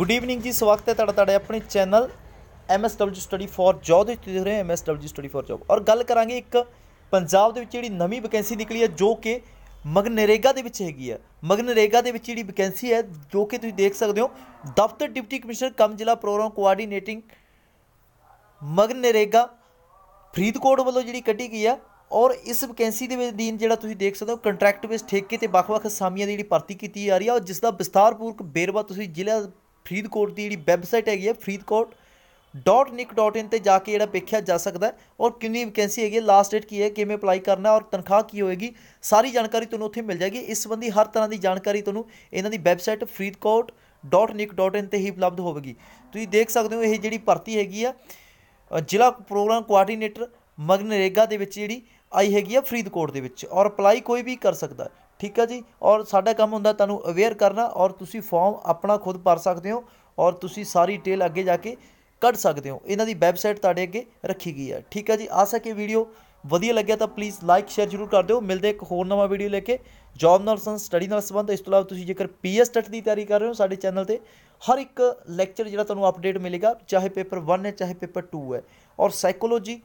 good evening ਜੀ ਸਵਾਗਤ ਹੈ ਤੁਹਾਡਾ ਤੁਹਾਡੇ ਆਪਣੇ channel MSW study for job ਦੇ ਤੁਸੀਂ ਦੇਖ ਰਹੇ ਹੋ MSW ਸਟੱਡੀ ਫॉर ਜੌਬ ਔਰ ਗੱਲ ਕਰਾਂਗੇ ਇੱਕ ਪੰਜਾਬ ਦੇ ਵਿੱਚ ਜਿਹੜੀ ਨਵੀਂ ਵੈਕੈਂਸੀ ਨਿਕਲੀ ਹੈ ਜੋ ਕਿ ਮਗਨਰੇਗਾ ਦੇ ਵਿੱਚ ਹੈਗੀ ਹੈ ਮਗਨਰੇਗਾ ਦੇ ਵਿੱਚ ਜਿਹੜੀ ਵੈਕੈਂਸੀ ਹੈ ਜੋ ਕਿ ਤੁਸੀਂ ਦੇਖ ਸਕਦੇ ਹੋ ਦਫ਼ਤਰ ਡਿਪਟੀ ਕਮਿਸ਼ਨਰ ਕਮ ਜ਼ਿਲ੍ਹਾ ਪ੍ਰੋਗਰਾਮ ਕੋਆਰਡੀਨੇਟਿੰਗ ਮਗਨਰੇਗਾ ਫਰੀਦਕੋਟ ਵੱਲੋਂ ਜਿਹੜੀ ਕੱਢੀ ਗਈ ਆ ਔਰ ਇਸ ਵੈਕੈਂਸੀ ਦੇ ਵਿੱਚ ਦੀਨ ਜਿਹੜਾ ਤੁਸੀਂ ਦੇਖ ਸਕਦੇ ਹੋ ਕੰਟਰੈਕਟ ਬੇਸ ਠੇਕੇ ਤੇ ਵੱਖ-ਵੱਖ ਸਾਮੀਆਂ ਦੀ ਜਿਹੜੀ ਭਰਤੀ ਕੀਤੀ ਜਾ ਰਹੀ ਆ ਔਰ ਜਿਸ ਦਾ ਵਿਸਤਾਰਪੂਰਕ ਬੇਰਵਾ ਤੁਸੀਂ ਜ਼ਿਲ੍ਹਾ ਫਰੀਦਕੋਟ ਦੀ ਜਿਹੜੀ ਵੈਬਸਾਈਟ ਹੈਗੀ ਹੈ ਫਰੀਦਕੋਟ ਤੇ ਜਾ ਕੇ ਜਿਹੜਾ ਵੇਖਿਆ ਜਾ ਸਕਦਾ ਔਰ ਕਿੰਨੀ ਵੈਕੈਂਸੀ ਹੈਗੀ ਲਾਸਟ ਡੇਟ ਕੀ ਹੈ ਕਿਵੇਂ ਅਪਲਾਈ ਕਰਨਾ ਔਰ ਤਨਖਾਹ ਕੀ ਹੋਏਗੀ ਸਾਰੀ ਜਾਣਕਾਰੀ ਤੁਹਾਨੂੰ ਉੱਥੇ ਮਿਲ ਜਾਏਗੀ ਇਸ ਸੰਬੰਧੀ ਹਰ ਤਰ੍ਹਾਂ ਦੀ ਜਾਣਕਾਰੀ ਤੁਹਾਨੂੰ ਇਹਨਾਂ ਦੀ ਵੈਬਸਾਈਟ fridkot.nick.in ਤੇ ਹੀ ਉਪਲਬਧ ਹੋਵੇਗੀ ਤੁਸੀਂ ਦੇਖ ਸਕਦੇ ਹੋ ਇਹ ਜਿਹੜੀ ਭਰਤੀ ਹੈਗੀ ਆ ਜ਼ਿਲ੍ਹਾ ਪ੍ਰੋਗਰਾਮ ਕੋਆਰਡੀਨੇਟਰ ਮਗਨਰੇਗਾ ਦੇ ਵਿੱਚ ਜਿਹੜੀ ਆਈ ਹੈਗੀ ਆ ਫਰੀਦਕੋਟ ਦੇ ਵਿੱਚ ਔਰ ਅਪਲਾਈ ਕੋਈ ਵੀ ਕਰ ਸਕਦਾ ਠੀਕ ਹੈ ਜੀ ਔਰ ਸਾਡਾ ਕੰਮ ਹੁੰਦਾ ਤੁਹਾਨੂੰ ਅਵੇਅਰ ਕਰਨਾ ਔਰ ਤੁਸੀਂ ਫਾਰਮ ਆਪਣਾ ਖੁਦ ਭਰ ਸਕਦੇ ਹੋ ਔਰ ਤੁਸੀਂ ਸਾਰੀ ਡਿਟੇਲ ਅੱਗੇ ਜਾ ਕੇ ਕੱਢ ਸਕਦੇ ਹੋ ਇਹਨਾਂ ਦੀ ਵੈਬਸਾਈਟ ਤੁਹਾਡੇ ਅੱਗੇ ਰੱਖੀ ਗਈ ਹੈ ਠੀਕ ਹੈ ਜੀ ਆ ਸਕੇ ਵੀਡੀਓ ਵਧੀਆ ਲੱਗਿਆ ਤਾਂ ਪਲੀਜ਼ ਲਾਈਕ ਸ਼ੇਅਰ ਜਰੂਰ ਕਰ ਦਿਓ ਮਿਲਦੇ ਇੱਕ ਹੋਰ ਨਵਾਂ ਵੀਡੀਓ ਲੈ ਕੇ ਜੌਬ ਨਾਲ ਸੰਬੰਧ ਸਟੱਡੀ ਨਾਲ ਸੰਬੰਧ ਇਸ ਤੋਂ ਇਲਾਵਾ ਤੁਸੀਂ ਜੇਕਰ ਪੀਐਸ ਸਟੱਡ e ਦੀ ਤਿਆਰੀ ਕਰ ਰਹੇ ਹੋ ਸਾਡੇ ਚੈਨਲ ਤੇ ਹਰ ਇੱਕ ਲੈਕਚਰ ਜਿਹੜਾ ਤੁਹਾਨੂੰ ਅਪਡੇਟ ਮਿਲੇਗਾ ਚਾਹੇ ਪੇਪਰ 1 ਹੈ ਚਾਹੇ ਪੇਪਰ 2 ਹੈ ਔਰ psychology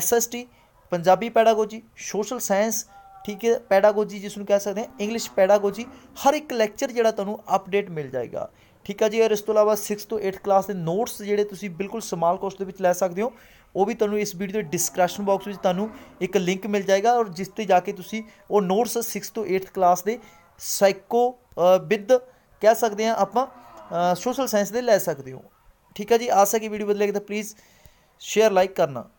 SST Punjabi pedagogy social science ਠੀਕ ਹੈ ਪੈਡਾਗੋਜੀ ਜਿਸ ਨੂੰ ਕਹਿ ਸਕਦੇ ਹਾਂ ਇੰਗਲਿਸ਼ ਪੈਡਾਗੋਜੀ ਹਰ ਇੱਕ ਲੈਕਚਰ ਜਿਹੜਾ ਤੁਹਾਨੂੰ ਅਪਡੇਟ ਮਿਲ ਜਾਏਗਾ ਠੀਕ ਹੈ ਜੀ ਇਸ ਤੋਂ ਇਲਾਵਾ 6 ਤੋਂ 8 ਕਲਾਸ ਦੇ ਨੋਟਸ ਜਿਹੜੇ ਤੁਸੀਂ ਬਿਲਕੁਲ ਸਮਾਲ ਕੋਸਟ ਦੇ ਵਿੱਚ ਲੈ ਸਕਦੇ ਹੋ ਉਹ ਵੀ ਤੁਹਾਨੂੰ ਇਸ ਵੀਡੀਓ ਦੇ ਡਿਸਕ੍ਰਿਪਸ਼ਨ ਬਾਕਸ ਵਿੱਚ ਤੁਹਾਨੂੰ ਇੱਕ ਲਿੰਕ ਮਿਲ ਜਾਏਗਾ ਔਰ ਜਿਸ ਤੇ ਜਾ ਕੇ ਤੁਸੀਂ ਉਹ ਨੋਟਸ 6 ਤੋਂ 8 ਕਲਾਸ ਦੇ ਸਾਈਕੋ ਵਿਦ ਕਹਿ ਸਕਦੇ ਆ ਆਪਾਂ ਸੋਸ਼ਲ ਸਾਇੰਸ ਦੇ ਲੈ ਸਕਦੇ ਹੋ ਠੀਕ ਹੈ ਜੀ ਆਸ ਹੈ ਕਿ ਵੀਡੀਓ ਵਧੀਆ ਤਾਂ ਪਲੀਜ਼ ਸ਼ੇਅਰ ਲਾਈਕ ਕਰਨਾ